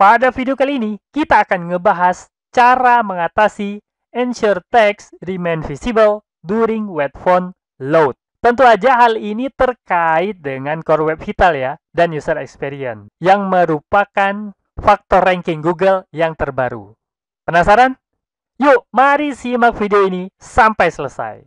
Pada video kali ini, kita akan ngebahas cara mengatasi ensure text remain visible during web font load. Tentu aja hal ini terkait dengan core web vital ya dan user experience yang merupakan faktor ranking Google yang terbaru. Penasaran? Yuk, mari simak video ini sampai selesai.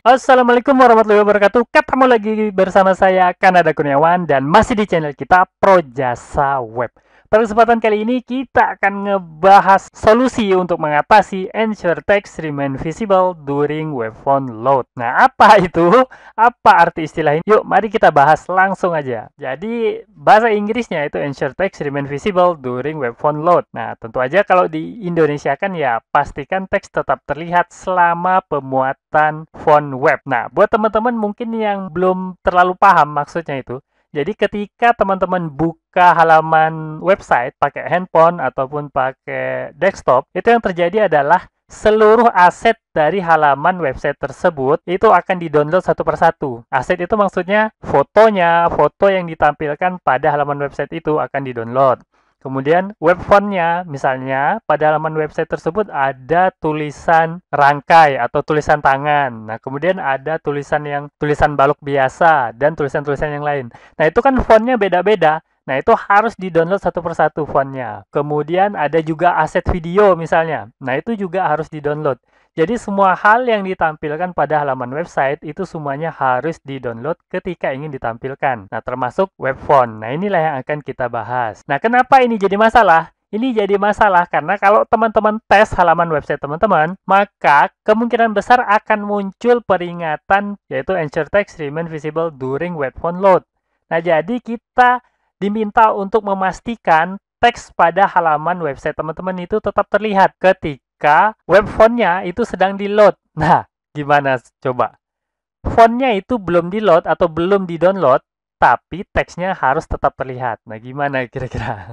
Assalamualaikum warahmatullahi wabarakatuh Ketemu lagi bersama saya Kanada Kurniawan Dan masih di channel kita Projasa Web pada kesempatan kali ini kita akan ngebahas solusi untuk mengatasi ensure text remain visible during Web Font load. Nah, apa itu? Apa arti istilah ini? Yuk, mari kita bahas langsung aja. Jadi, bahasa Inggrisnya itu ensure text remain visible during Web Font load. Nah, tentu aja kalau di Indonesia kan ya pastikan teks tetap terlihat selama pemuatan font web. Nah, buat teman-teman mungkin yang belum terlalu paham maksudnya itu, jadi ketika teman-teman buka halaman website pakai handphone ataupun pakai desktop, itu yang terjadi adalah seluruh aset dari halaman website tersebut itu akan didownload satu persatu. Aset itu maksudnya fotonya, foto yang ditampilkan pada halaman website itu akan didownload. Kemudian web fontnya, misalnya pada halaman website tersebut ada tulisan rangkai atau tulisan tangan. Nah, kemudian ada tulisan yang tulisan balok biasa dan tulisan-tulisan yang lain. Nah, itu kan fontnya beda-beda. Nah, itu harus di-download satu persatu fontnya. Kemudian ada juga aset video misalnya. Nah, itu juga harus di-download. Jadi semua hal yang ditampilkan pada halaman website itu semuanya harus di-download ketika ingin ditampilkan. Nah, termasuk web font. Nah, inilah yang akan kita bahas. Nah, kenapa ini jadi masalah? Ini jadi masalah karena kalau teman-teman tes halaman website teman-teman, maka kemungkinan besar akan muncul peringatan yaitu Ensure Text Remain Visible During Web Font Load. Nah, jadi kita diminta untuk memastikan teks pada halaman website teman-teman itu tetap terlihat ketika ketika web fontnya itu sedang di load. Nah, gimana coba? Fontnya itu belum di load atau belum di download, tapi teksnya harus tetap terlihat. Nah, gimana kira-kira?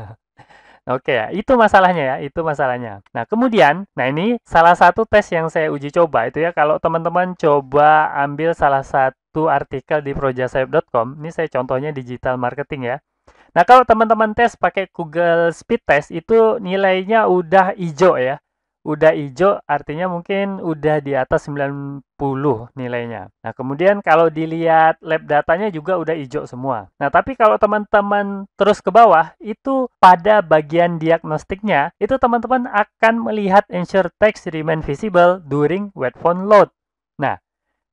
Oke ya, itu masalahnya ya, itu masalahnya. Nah, kemudian, nah ini salah satu tes yang saya uji coba itu ya, kalau teman-teman coba ambil salah satu artikel di projasayap.com, ini saya contohnya digital marketing ya. Nah, kalau teman-teman tes pakai Google Speed Test itu nilainya udah hijau ya udah hijau artinya mungkin udah di atas 90 nilainya. Nah, kemudian kalau dilihat lab datanya juga udah hijau semua. Nah, tapi kalau teman-teman terus ke bawah, itu pada bagian diagnostiknya, itu teman-teman akan melihat ensure text remain visible during wet phone load. Nah,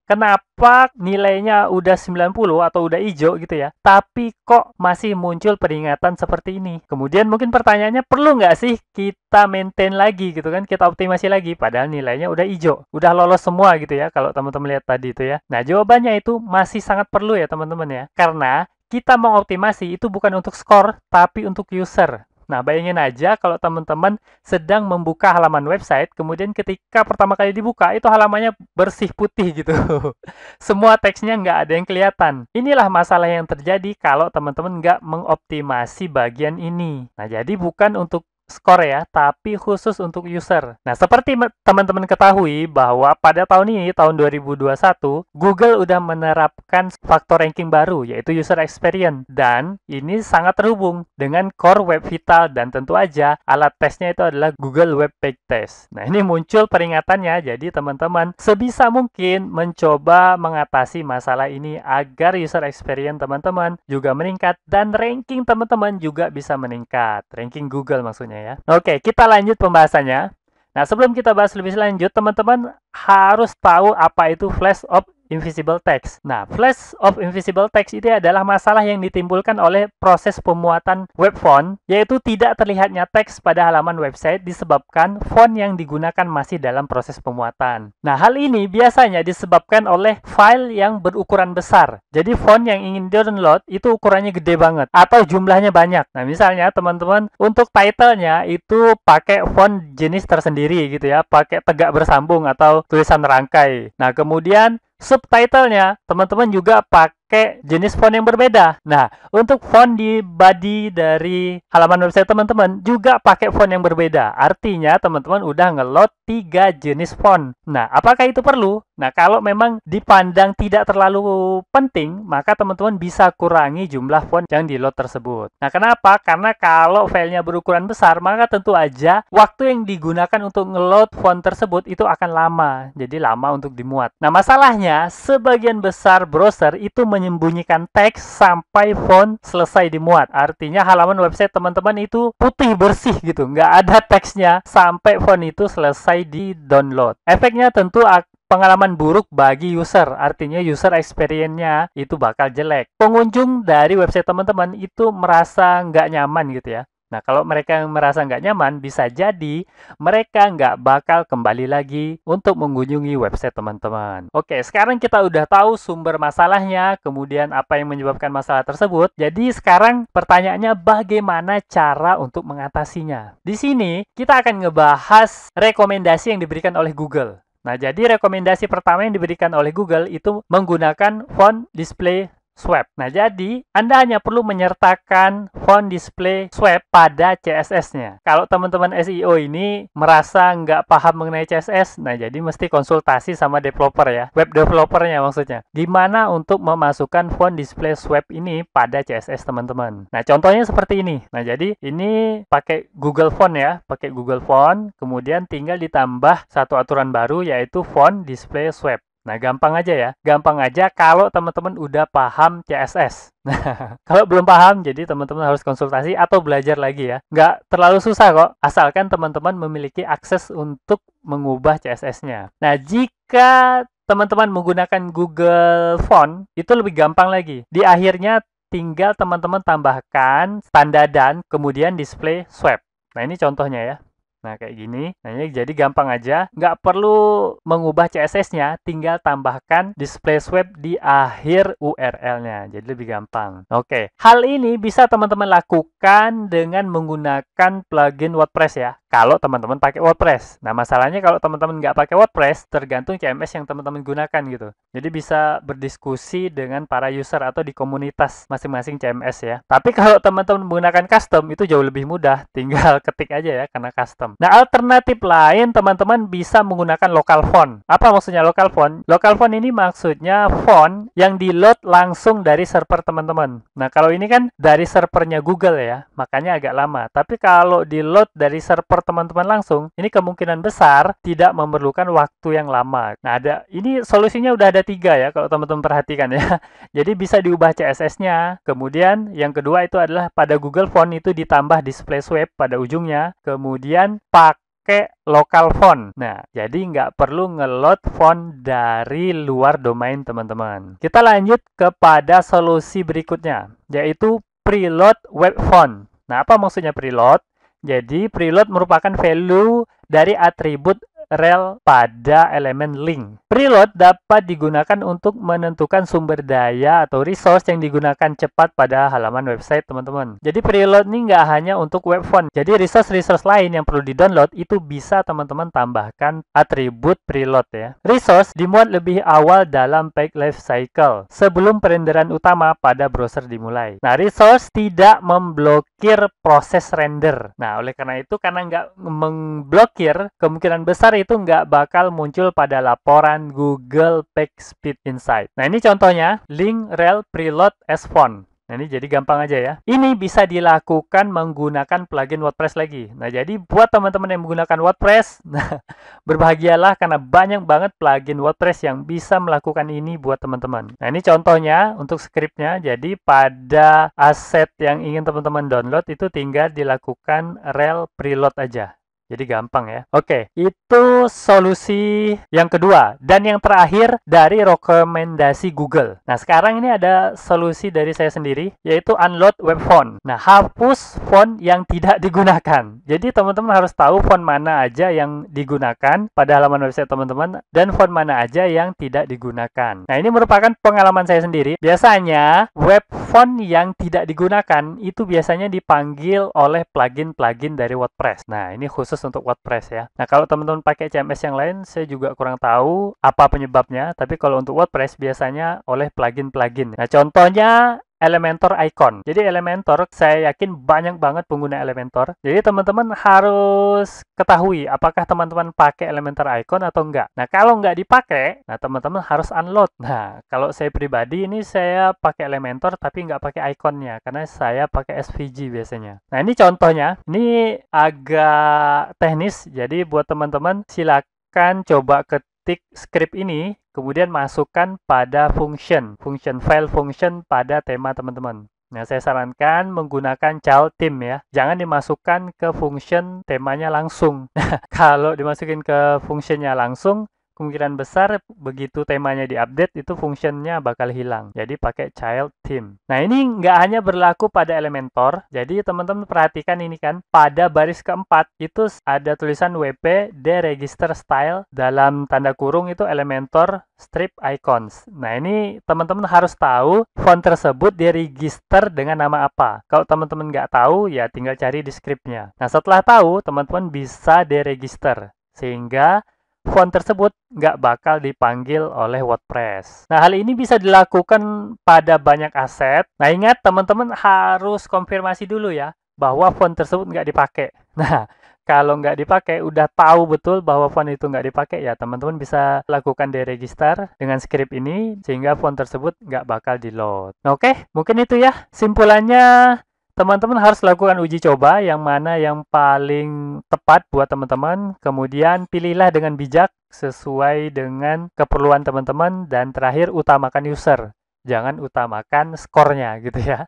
kenapa nilainya udah 90 atau udah hijau gitu ya, tapi kok masih muncul peringatan seperti ini? Kemudian mungkin pertanyaannya perlu nggak sih kita maintain lagi gitu kan, kita optimasi lagi padahal nilainya udah hijau, udah lolos semua gitu ya kalau teman-teman lihat tadi itu ya. Nah, jawabannya itu masih sangat perlu ya teman-teman ya. Karena kita mengoptimasi itu bukan untuk skor tapi untuk user. Nah, bayangin aja kalau teman-teman sedang membuka halaman website, kemudian ketika pertama kali dibuka, itu halamannya bersih putih gitu. Semua teksnya nggak ada yang kelihatan. Inilah masalah yang terjadi kalau teman-teman nggak mengoptimasi bagian ini. Nah, jadi bukan untuk skor ya, tapi khusus untuk user. Nah, seperti teman-teman ketahui bahwa pada tahun ini, tahun 2021, Google udah menerapkan faktor ranking baru, yaitu user experience. Dan ini sangat terhubung dengan core web vital dan tentu aja alat tesnya itu adalah Google Web Page Test. Nah, ini muncul peringatannya, jadi teman-teman sebisa mungkin mencoba mengatasi masalah ini agar user experience teman-teman juga meningkat dan ranking teman-teman juga bisa meningkat. Ranking Google maksudnya ya. Oke, kita lanjut pembahasannya. Nah, sebelum kita bahas lebih lanjut, teman-teman harus tahu apa itu flash of invisible text. Nah, flash of invisible text itu adalah masalah yang ditimbulkan oleh proses pemuatan web font, yaitu tidak terlihatnya teks pada halaman website disebabkan font yang digunakan masih dalam proses pemuatan. Nah, hal ini biasanya disebabkan oleh file yang berukuran besar. Jadi font yang ingin download itu ukurannya gede banget atau jumlahnya banyak. Nah, misalnya teman-teman untuk title-nya itu pakai font jenis tersendiri gitu ya, pakai tegak bersambung atau tulisan rangkai. Nah, kemudian subtitlenya teman-teman juga pakai pakai jenis font yang berbeda. Nah, untuk font di body dari halaman website teman-teman juga pakai font yang berbeda. Artinya teman-teman udah ngeload tiga jenis font. Nah, apakah itu perlu? Nah, kalau memang dipandang tidak terlalu penting, maka teman-teman bisa kurangi jumlah font yang di load tersebut. Nah, kenapa? Karena kalau filenya berukuran besar, maka tentu aja waktu yang digunakan untuk ngeload font tersebut itu akan lama. Jadi lama untuk dimuat. Nah, masalahnya sebagian besar browser itu men menyembunyikan teks sampai font selesai dimuat. Artinya halaman website teman-teman itu putih bersih gitu, nggak ada teksnya sampai font itu selesai di-download. Efeknya tentu pengalaman buruk bagi user. Artinya user experience-nya itu bakal jelek. Pengunjung dari website teman-teman itu merasa nggak nyaman gitu ya. Nah, kalau mereka yang merasa nggak nyaman, bisa jadi mereka nggak bakal kembali lagi untuk mengunjungi website teman-teman. Oke, sekarang kita udah tahu sumber masalahnya, kemudian apa yang menyebabkan masalah tersebut. Jadi sekarang pertanyaannya bagaimana cara untuk mengatasinya. Di sini kita akan ngebahas rekomendasi yang diberikan oleh Google. Nah, jadi rekomendasi pertama yang diberikan oleh Google itu menggunakan font display Swap. Nah, jadi Anda hanya perlu menyertakan font display Swap pada CSS-nya. Kalau teman-teman SEO ini merasa nggak paham mengenai CSS, nah jadi mesti konsultasi sama developer ya, web developernya maksudnya. Gimana untuk memasukkan font display Swap ini pada CSS teman-teman. Nah, contohnya seperti ini. Nah, jadi ini pakai Google Font ya, pakai Google Font, kemudian tinggal ditambah satu aturan baru yaitu font display Swap. Nah, gampang aja ya. Gampang aja kalau teman-teman udah paham CSS. Nah, kalau belum paham, jadi teman-teman harus konsultasi atau belajar lagi ya. Nggak terlalu susah kok, asalkan teman-teman memiliki akses untuk mengubah CSS-nya. Nah, jika teman-teman menggunakan Google Font, itu lebih gampang lagi. Di akhirnya tinggal teman-teman tambahkan tanda dan kemudian display swap. Nah, ini contohnya ya. Nah, kayak gini. Nah, ini jadi gampang aja. Nggak perlu mengubah CSS-nya, tinggal tambahkan display web di akhir URL-nya. Jadi lebih gampang. Oke, hal ini bisa teman-teman lakukan dengan menggunakan plugin WordPress ya. Kalau teman-teman pakai WordPress. Nah, masalahnya kalau teman-teman nggak pakai WordPress, tergantung CMS yang teman-teman gunakan gitu. Jadi bisa berdiskusi dengan para user atau di komunitas masing-masing CMS ya. Tapi kalau teman-teman menggunakan custom, itu jauh lebih mudah. Tinggal ketik aja ya, karena custom. Nah, alternatif lain teman-teman bisa menggunakan local font. Apa maksudnya local font? Local font ini maksudnya font yang di-load langsung dari server teman-teman. Nah, kalau ini kan dari servernya Google ya, makanya agak lama. Tapi kalau di-load dari server teman-teman langsung, ini kemungkinan besar tidak memerlukan waktu yang lama. Nah, ada ini solusinya udah ada tiga ya kalau teman-teman perhatikan ya. Jadi bisa diubah CSS-nya. Kemudian yang kedua itu adalah pada Google Font itu ditambah display swipe pada ujungnya. Kemudian pakai local font. Nah, jadi nggak perlu ngeload font dari luar domain teman-teman. Kita lanjut kepada solusi berikutnya, yaitu preload web font. Nah, apa maksudnya preload? Jadi, preload merupakan value dari atribut rel pada elemen link. Preload dapat digunakan untuk menentukan sumber daya atau resource yang digunakan cepat pada halaman website teman-teman. Jadi preload ini nggak hanya untuk web font. Jadi resource-resource lain yang perlu di-download itu bisa teman-teman tambahkan atribut preload ya. Resource dimuat lebih awal dalam page life cycle sebelum perenderan utama pada browser dimulai. Nah, resource tidak memblokir proses render. Nah, oleh karena itu karena nggak memblokir, kemungkinan besar besar itu nggak bakal muncul pada laporan Google Speed Insight. Nah, ini contohnya, link rel preload as font. Nah, ini jadi gampang aja ya. Ini bisa dilakukan menggunakan plugin WordPress lagi. Nah, jadi buat teman-teman yang menggunakan WordPress, nah, berbahagialah karena banyak banget plugin WordPress yang bisa melakukan ini buat teman-teman. Nah, ini contohnya untuk scriptnya. Jadi, pada aset yang ingin teman-teman download itu tinggal dilakukan rel preload aja. Jadi gampang ya. Oke, itu solusi yang kedua. Dan yang terakhir dari rekomendasi Google. Nah, sekarang ini ada solusi dari saya sendiri, yaitu unload web font. Nah, hapus font yang tidak digunakan. Jadi teman-teman harus tahu font mana aja yang digunakan pada halaman website teman-teman, dan font mana aja yang tidak digunakan. Nah, ini merupakan pengalaman saya sendiri. Biasanya, web font yang tidak digunakan itu biasanya dipanggil oleh plugin-plugin dari WordPress. Nah, ini khusus khusus untuk WordPress ya. Nah, kalau teman-teman pakai CMS yang lain, saya juga kurang tahu apa penyebabnya, tapi kalau untuk WordPress biasanya oleh plugin-plugin. Nah, contohnya Elementor Icon. Jadi Elementor, saya yakin banyak banget pengguna Elementor. Jadi teman-teman harus ketahui apakah teman-teman pakai Elementor Icon atau enggak. Nah, kalau enggak dipakai, nah teman-teman harus unload. Nah, kalau saya pribadi ini saya pakai Elementor tapi enggak pakai iconnya karena saya pakai SVG biasanya. Nah, ini contohnya. Ini agak teknis, jadi buat teman-teman silakan coba ke ketik script ini, kemudian masukkan pada function, function file function pada tema teman-teman. Nah, saya sarankan menggunakan child theme ya. Jangan dimasukkan ke function temanya langsung. Nah, kalau dimasukin ke functionnya langsung, kemungkinan besar begitu temanya diupdate itu fungsinya bakal hilang. Jadi pakai child theme. Nah ini nggak hanya berlaku pada Elementor. Jadi teman-teman perhatikan ini kan pada baris keempat itu ada tulisan WP deregister style dalam tanda kurung itu Elementor strip icons. Nah ini teman-teman harus tahu font tersebut diregister dengan nama apa. Kalau teman-teman nggak tahu ya tinggal cari di scriptnya. Nah setelah tahu teman-teman bisa deregister sehingga font tersebut nggak bakal dipanggil oleh WordPress. Nah, hal ini bisa dilakukan pada banyak aset. Nah, ingat teman-teman harus konfirmasi dulu ya bahwa font tersebut nggak dipakai. Nah, kalau nggak dipakai, udah tahu betul bahwa font itu nggak dipakai, ya teman-teman bisa lakukan deregister dengan script ini, sehingga font tersebut nggak bakal di-load. Oke, mungkin itu ya. Simpulannya, Teman-teman harus lakukan uji coba yang mana yang paling tepat buat teman-teman. Kemudian pilihlah dengan bijak sesuai dengan keperluan teman-teman dan terakhir utamakan user. Jangan utamakan skornya gitu ya.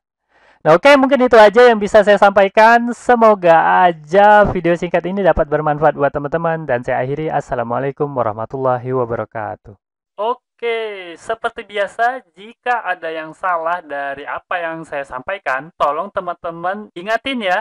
Nah, oke okay, mungkin itu aja yang bisa saya sampaikan. Semoga aja video singkat ini dapat bermanfaat buat teman-teman dan saya akhiri assalamualaikum warahmatullahi wabarakatuh. Oke. Okay. Oke, seperti biasa, jika ada yang salah dari apa yang saya sampaikan, tolong teman-teman ingatin ya,